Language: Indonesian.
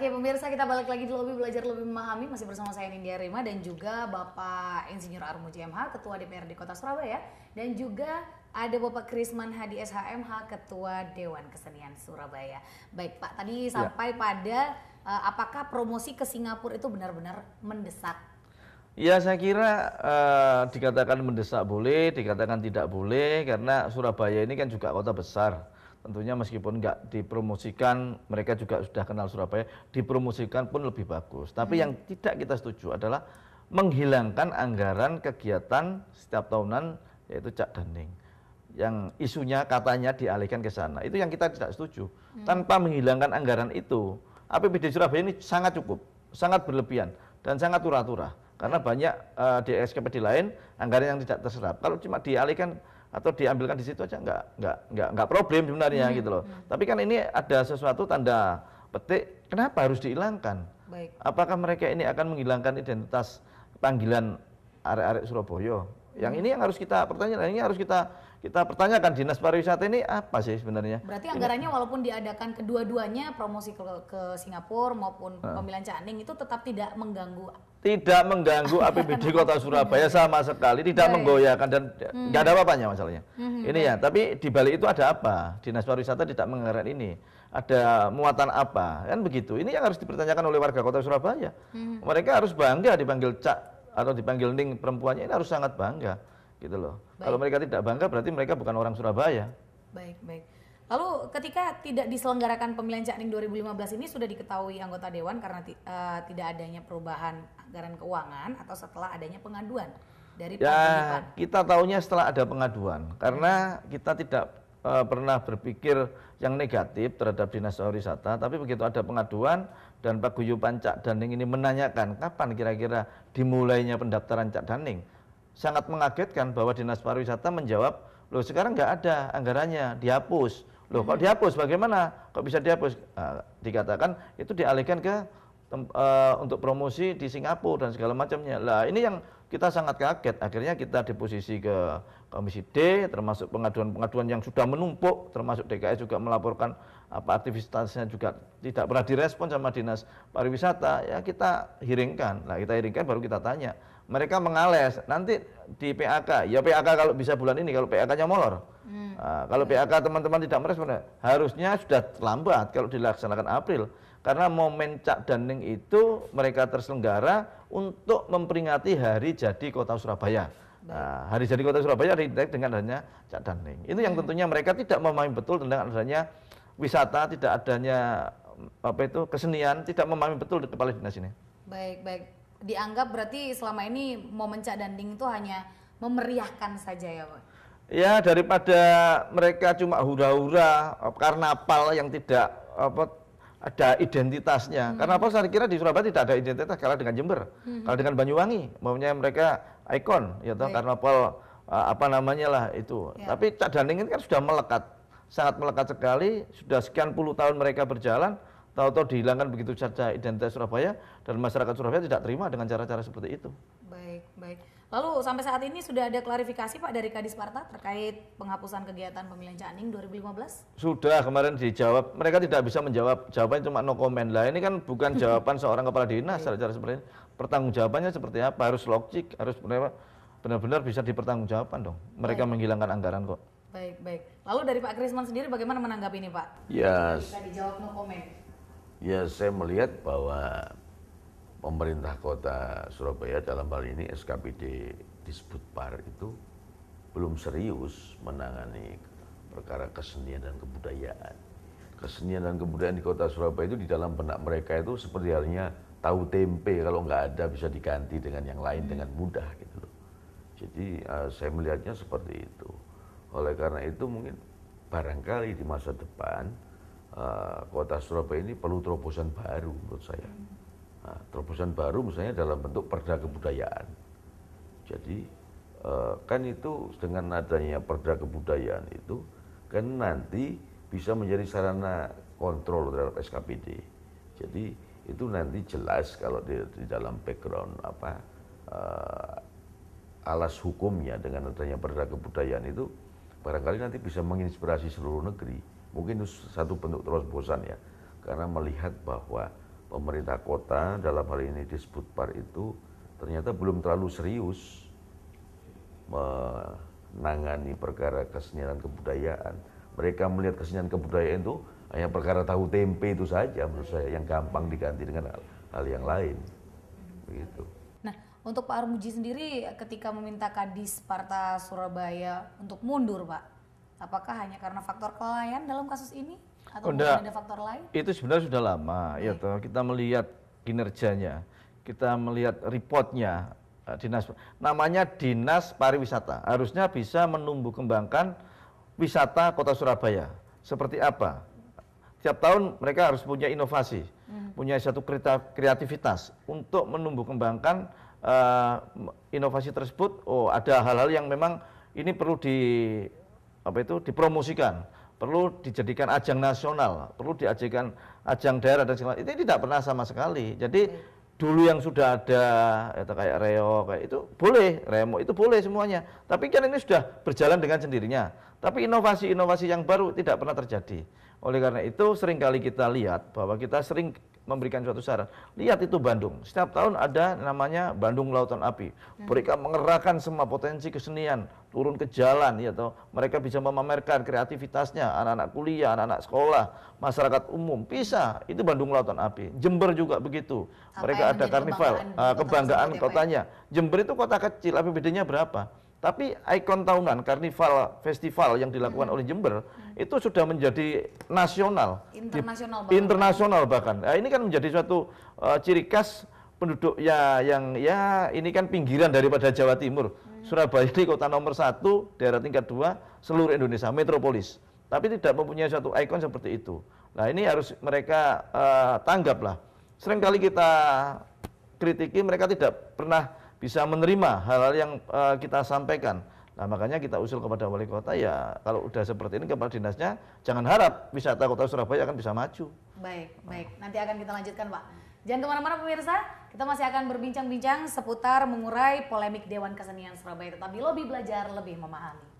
Oke pemirsa kita balik lagi di lobby belajar lebih memahami masih bersama saya Nindya Rima dan juga Bapak Insinyur Armu JMH Ketua DPRD Kota Surabaya dan juga ada Bapak Krisman Hadi SHMH Ketua Dewan Kesenian Surabaya. Baik Pak, tadi ya. sampai pada uh, apakah promosi ke Singapura itu benar-benar mendesak? Ya saya kira uh, dikatakan mendesak boleh, dikatakan tidak boleh karena Surabaya ini kan juga kota besar tentunya meskipun nggak dipromosikan, mereka juga sudah kenal Surabaya, dipromosikan pun lebih bagus. Tapi hmm. yang tidak kita setuju adalah menghilangkan anggaran kegiatan setiap tahunan yaitu cak daning yang isunya katanya dialihkan ke sana itu yang kita tidak setuju hmm. tanpa menghilangkan anggaran itu APBD Surabaya ini sangat cukup sangat berlebihan dan sangat turah-turah karena banyak uh, di SKPD lain anggaran yang tidak terserap kalau cuma dialihkan atau diambilkan di situ aja nggak nggak nggak nggak problem sebenarnya hmm. gitu loh. Hmm. Tapi kan ini ada sesuatu tanda petik. Kenapa harus dihilangkan? Baik. Apakah mereka ini akan menghilangkan identitas panggilan arek-arek Surabaya? Yang hmm. ini yang harus kita pertanyaan, ini harus kita kita pertanyakan dinas pariwisata ini apa sih sebenarnya? Berarti anggarannya ini. walaupun diadakan kedua-duanya promosi ke, ke Singapura maupun nah. pemilihan Caning itu tetap tidak mengganggu tidak mengganggu APBD Kota Surabaya sama sekali, tidak Baik. menggoyahkan dan hmm. nggak hmm. ada apa-apanya masalahnya. Hmm. Ini ya, tapi di balik itu ada apa? Dinas Pariwisata tidak mengarah ini. Ada muatan apa? Kan begitu. Ini yang harus dipertanyakan oleh warga Kota Surabaya. Hmm. Mereka harus bangga dipanggil Cak atau dipanggil Ning perempuannya ini harus sangat bangga gitu loh. Baik. Kalau mereka tidak bangga berarti mereka bukan orang Surabaya. Baik, baik. Lalu ketika tidak diselenggarakan pemilihan Cakning 2015 ini sudah diketahui anggota dewan karena uh, tidak adanya perubahan anggaran keuangan atau setelah adanya pengaduan dari Ya, kita tahunya setelah ada pengaduan karena kita tidak uh, pernah berpikir yang negatif terhadap dinas pariwisata, tapi begitu ada pengaduan dan Pak Guyupan Cak Daning ini menanyakan kapan kira-kira dimulainya pendaftaran Cak Daning. Sangat mengagetkan bahwa dinas pariwisata menjawab, loh sekarang nggak ada anggarannya, dihapus Loh, kok mhm. dihapus? Bagaimana? Kok bisa dihapus? Nah, dikatakan itu dialihkan ke uh, untuk promosi di Singapura dan segala macamnya. Lah, ini yang kita sangat kaget. Akhirnya kita deposisi ke Komisi D, termasuk pengaduan-pengaduan yang sudah menumpuk, termasuk DKI juga melaporkan apa aktivitasnya juga tidak pernah direspon sama dinas pariwisata. Ya kita hiringkan. Nah kita hiringkan baru kita tanya. Mereka mengales, nanti di PAK, ya PAK kalau bisa bulan ini, kalau PAK-nya molor. Hmm. Nah, kalau PAK teman-teman tidak merespon, harusnya sudah terlambat kalau dilaksanakan April. Karena momen Cak Daning itu mereka terselenggara untuk memperingati hari jadi Kota Surabaya. Nah, hari jadi Kota Surabaya diidentikan dengan adanya Cak Daning. Itu yang hmm. tentunya mereka tidak memahami betul tentang adanya wisata, tidak adanya mm, apa itu kesenian, tidak memahami betul di kepala dinas ini. Baik, baik. Dianggap berarti selama ini momen Cak Daning itu hanya memeriahkan saja ya, Pak. Ya, daripada mereka cuma hura-hura karnaval yang tidak apa ada identitasnya. Hmm. Karena apa? Saya kira di Surabaya tidak ada identitas kalah dengan Jember, hmm. kalah dengan Banyuwangi. Maunya mereka ikon, ya toh, karena apa? Eh, apa namanya lah itu. Ya. Tapi Cak Daning ini kan sudah melekat, sangat melekat sekali. Sudah sekian puluh tahun mereka berjalan, tahu-tahu dihilangkan begitu saja identitas Surabaya dan masyarakat Surabaya tidak terima dengan cara-cara seperti itu. Baik, baik. Lalu sampai saat ini sudah ada klarifikasi Pak dari Kadis Parta terkait penghapusan kegiatan pemilihan Caning 2015? Sudah kemarin dijawab, mereka tidak bisa menjawab, jawabannya cuma no comment lah. Ini kan bukan jawaban seorang kepala dinas iya. secara seperti ini. pertanggungjawabannya seperti apa? Harus logik, harus benar-benar bisa dipertanggungjawabkan dong. Mereka baik. menghilangkan anggaran kok. Baik, baik. Lalu dari Pak Krisman sendiri bagaimana menanggapi ini Pak? Ya. Yes. dijawab no comment. Ya, yes, saya melihat bahwa pemerintah kota Surabaya dalam hal ini SKPD par itu belum serius menangani perkara kesenian dan kebudayaan. Kesenian dan kebudayaan di kota Surabaya itu di dalam benak mereka itu seperti halnya tahu tempe kalau nggak ada bisa diganti dengan yang lain hmm. dengan mudah gitu loh. Jadi uh, saya melihatnya seperti itu. Oleh karena itu mungkin barangkali di masa depan uh, kota Surabaya ini perlu terobosan baru menurut saya. Hmm Nah, terobosan baru misalnya dalam bentuk perda kebudayaan. Jadi eh, kan itu dengan adanya perda kebudayaan itu kan nanti bisa menjadi sarana kontrol terhadap SKPD. Jadi itu nanti jelas kalau di, di dalam background apa uh, alas hukumnya dengan adanya perda kebudayaan itu barangkali nanti bisa menginspirasi seluruh negeri. Mungkin itu satu bentuk terobosan ya karena melihat bahwa pemerintah kota dalam hal ini disebut par itu ternyata belum terlalu serius menangani perkara kesenian kebudayaan. Mereka melihat kesenian kebudayaan itu hanya perkara tahu tempe itu saja menurut saya yang gampang diganti dengan hal, hal yang lain. Begitu. Nah, untuk Pak Armuji sendiri ketika meminta Kadis Parta Surabaya untuk mundur, Pak, apakah hanya karena faktor kelalaian dalam kasus ini? Atau ada faktor lain? Itu sebenarnya sudah lama. okay. Ya, toh, kita melihat kinerjanya, kita melihat reportnya eh, dinas. Namanya dinas pariwisata. Harusnya bisa menumbuh kembangkan wisata kota Surabaya. Seperti apa? Tiap tahun mereka harus punya inovasi, hmm. punya satu kreativitas untuk menumbuh kembangkan uh, eh, inovasi tersebut. Oh, ada hal-hal yang memang ini perlu di apa itu dipromosikan perlu dijadikan ajang nasional, perlu diajikan ajang daerah dan segala itu tidak pernah sama sekali. Jadi dulu yang sudah ada itu kayak reo kayak itu boleh remo itu boleh semuanya. Tapi kan ini sudah berjalan dengan sendirinya. Tapi inovasi-inovasi yang baru tidak pernah terjadi. Oleh karena itu seringkali kita lihat bahwa kita sering memberikan suatu saran. Lihat itu Bandung. Setiap tahun ada namanya Bandung Lautan Api. Hmm. Mereka mengerahkan semua potensi kesenian, turun ke jalan ya toh. Mereka bisa memamerkan kreativitasnya anak-anak kuliah, anak-anak sekolah, masyarakat umum. Bisa. Itu Bandung Lautan Api. Jember juga begitu. Apa mereka ada karnival, kebanggaan, uh, kebanggaan ya, ya? kotanya. Jember itu kota kecil, apbd bedanya berapa? Tapi ikon tahunan karnival festival yang dilakukan hmm. oleh Jember hmm. itu sudah menjadi nasional, internasional, bahkan. internasional bahkan. Nah, ini kan menjadi suatu uh, ciri khas penduduk ya yang ya ini kan pinggiran daripada Jawa Timur. Hmm. Surabaya ini kota nomor satu, daerah tingkat dua, seluruh Indonesia, metropolis. Tapi tidak mempunyai suatu ikon seperti itu. Nah ini harus mereka uh, tanggaplah. Seringkali kita kritiki mereka tidak pernah bisa menerima hal-hal yang uh, kita sampaikan. Nah, makanya kita usul kepada wali kota ya kalau udah seperti ini kepala dinasnya jangan harap wisata kota Surabaya akan bisa maju. Baik, baik. Nanti akan kita lanjutkan, Pak. Jangan kemana-mana pemirsa, kita masih akan berbincang-bincang seputar mengurai polemik Dewan Kesenian Surabaya. tetapi lebih Belajar Lebih Memahami.